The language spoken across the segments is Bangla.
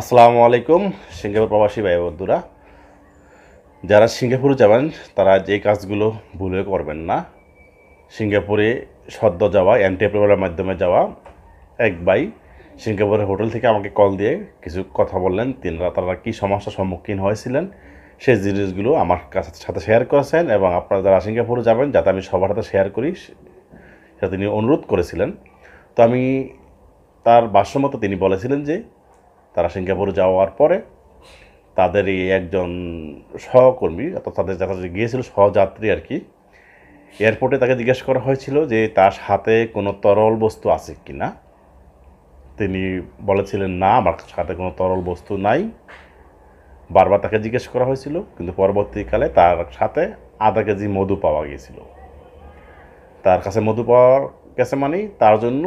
আসসালামু আলাইকুম সিঙ্গাপুর প্রবাসী ভাই বন্ধুরা যারা সিঙ্গাপুরে যাবেন তারা যে কাজগুলো ভুলে করবেন না সিঙ্গাপুরে সদ্য যাওয়া অ্যান্টিপ্রেমের মাধ্যমে যাওয়া এক ভাই সিঙ্গাপুরের হোটেল থেকে আমাকে কল দিয়ে কিছু কথা বললেন তিনরা তারা কী সমস্যার সম্মুখীন হয়েছিলেন সেই জিনিসগুলো আমার কাছে সাথে শেয়ার করেছেন এবং আপনারা যারা সিঙ্গাপুরে যাবেন যাতে আমি সবার সাথে শেয়ার করি সেটা তিনি অনুরোধ করেছিলেন তো আমি তার ভাষ্যমতো তিনি বলেছিলেন যে তারা সিঙ্গাপুরে যাওয়ার পরে তাদের এই একজন সহকর্মী অর্থাৎ তাদের যারা গিয়েছিল সহযাত্রী আর কি এয়ারপোর্টে তাকে জিজ্ঞেস করা হয়েছিল যে তার সাথে কোনো তরল বস্তু আছে কি না তিনি বলেছিলেন না আমার সাথে কোনো তরল বস্তু নাই বারবার তাকে জিজ্ঞেস করা হয়েছিল কিন্তু পরবর্তীকালে তার সাথে আধা কেজি মধু পাওয়া গিয়েছিল তার কাছে মধু পাওয়ার গেছে মানে তার জন্য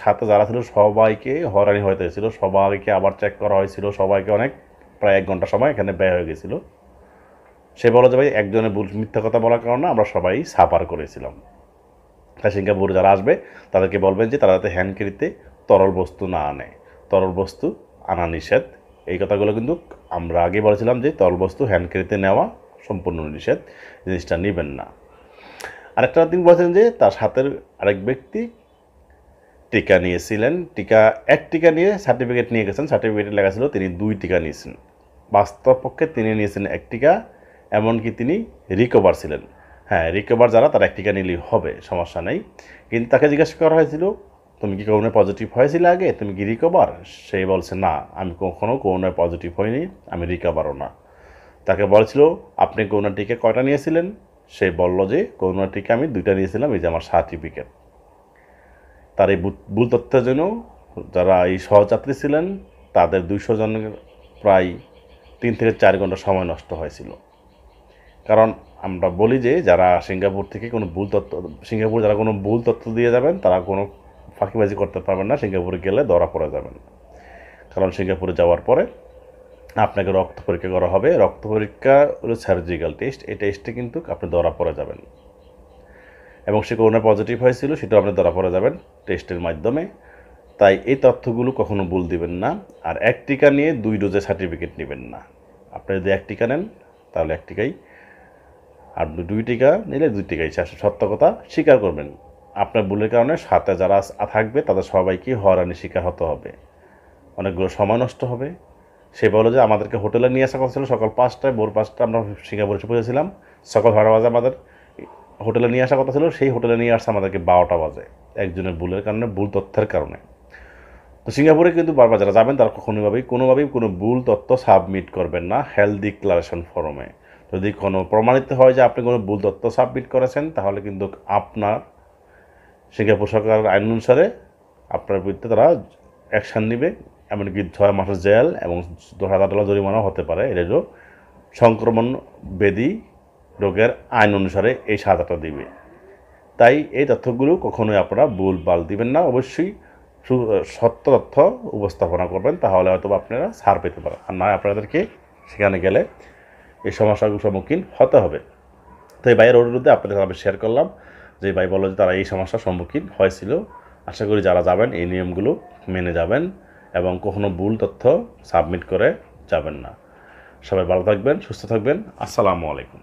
ছাত্র যারা ছিল সবাইকে হয়রানি হয়েছিল সবাইকে আবার চেক করা হয়েছিল সবাইকে অনেক প্রায় এক ঘন্টা সময় এখানে ব্যয় হয়ে গেছিলো সে বলা যে ভাই একজনের ভুল মিথ্যা কথা বলার কারণে আমরা সবাই সাফার করেছিলাম তাই সিঙ্গাপুর যারা আসবে তাদেরকে বলবেন যে তারা যাতে হ্যান্ডকেরিতে তরল বস্তু না আনে তরল বস্তু আনা নিষেধ এই কথাগুলো কিন্তু আমরা আগে বলেছিলাম যে তরল বস্তু হ্যান্ডকেরিতে নেওয়া সম্পূর্ণ নিষেধ জিনিসটা নেবেন না আরেকটা তিনি বলেছেন যে তার সাথের আরেক ব্যক্তি টিকা নিয়েছিলেন টিকা এক টিকা নিয়ে সার্টিফিকেট নিয়ে গেছেন সার্টিফিকেটে লেখা ছিল তিনি দুই টিকা নিয়েছেন বাস্তব পক্ষে তিনি নিয়েছেন এক টিকা এমনকি তিনি রিকভার ছিলেন হ্যাঁ রিকভার যারা তার এক টিকা নিলেই হবে সমস্যা নেই কিন্তু তাকে জিজ্ঞাসা করা হয়েছিল তুমি কি করোনায় পজিটিভ হয়েছিলে আগে তুমি কি রিকভার সেই বলছে না আমি কখনও করোনায় পজিটিভ হইনি আমি রিকভারও না তাকে বলছিল আপনি করোনা টিকা কয়টা নিয়েছিলেন সে বলল যে করোনার টিকা আমি দুইটা নিয়েছিলাম এই যে আমার সার্টিফিকেট তার এই ভুল তথ্যের জন্য যারা এই সহযাত্রী ছিলেন তাদের দুইশো জনের প্রায় তিন থেকে চার ঘন্টা সময় নষ্ট হয়েছিল কারণ আমরা বলি যে যারা সিঙ্গাপুর থেকে কোনো ভুল তথ্য সিঙ্গাপুর যারা কোনো ভুল তথ্য দিয়ে যাবেন তারা কোনো ফাঁকিবাজি করতে পারবেন না সিঙ্গাপুরে গেলে ধরা পড়ে যাবেন কারণ সিঙ্গাপুরে যাওয়ার পরে আপনাকে রক্ত পরীক্ষা করা হবে রক্ত পরীক্ষা হলো সার্জিক্যাল টেস্ট এই টেস্টে কিন্তু আপনি ধরা পড়া যাবেন এবং সে করোনা পজিটিভ হয়েছিল সেটাও আপনি ধরা পড়া যাবেন টেস্টের মাধ্যমে তাই এই তথ্যগুলো কখনো ভুল দিবেন না আর এক টিকা নিয়ে দুই ডোজের সার্টিফিকেট নেবেন না আপনি যদি এক টিকা নেন তাহলে এক টিকাই আর দুই টিকা নিলে দুই টিকাই সত্য কথা স্বীকার করবেন আপনার ভুলের কারণে সাথে যারা থাকবে তাদের সবাইকে হরানি শিকার হতে হবে অনেকগুলো সময় নষ্ট হবে সে বলো যে আমাদেরকে হোটেলে নিয়ে আসা কথা ছিল সকাল পাঁচটায় ভোর পাঁচটা আমরা সিঙ্গাপুর এসে পৌঁছেছিলাম সকাল বারো বাজে আমাদের হোটেলে নিয়ে আসা কথা ছিল সেই হোটেলে নিয়ে আসছে আমাদেরকে বারোটা বাজে একজনের ভুলের কারণে ভুল তথ্যের কারণে তো সিঙ্গাপুরে কিন্তু বারবার যারা যাবেন তারা কখনোভাবেই কোনোভাবেই কোনো ভুল তথ্য সাবমিট করবেন না হেলথ ডিক্লারেশন ফর্মে যদি কোনো প্রমাণিত হয় যে আপনি কোনো ভুল তথ্য সাবমিট করেছেন তাহলে কিন্তু আপনার সিঙ্গাপুর সরকার আইন অনুসারে আপনার বিরুদ্ধে তারা অ্যাকশান নেবে এমনকি ছয় মাসের জেল এবং দশ হাজার ডলার জরিমানাও হতে পারে এদেরও সংক্রমণ বেদি রোগের আইন অনুসারে এই সাজাটা দিবে তাই এই তথ্যগুলো কখনোই আপনারা ভুল বাল দিবেন না অবশ্যই সত্য তথ্য উপস্থাপনা করবেন তাহলে হয়তো আপনারা সার পেতে পারেন আর নয় আপনাদেরকে সেখানে গেলে এই সমস্যাগুলোর সম্মুখীন হতে হবে তো এই ভাইয়ের অনুরোধে আপনাদের আমি শেয়ার করলাম যে ভাই বলো যে তারা এই সমস্যার সম্মুখীন হয়েছিল আশা করি যারা যাবেন এই নিয়মগুলো মেনে যাবেন এবং কখনো ভুল তথ্য সাবমিট করে যাবেন না সবাই ভালো থাকবেন সুস্থ থাকবেন আসসালামু আলাইকুম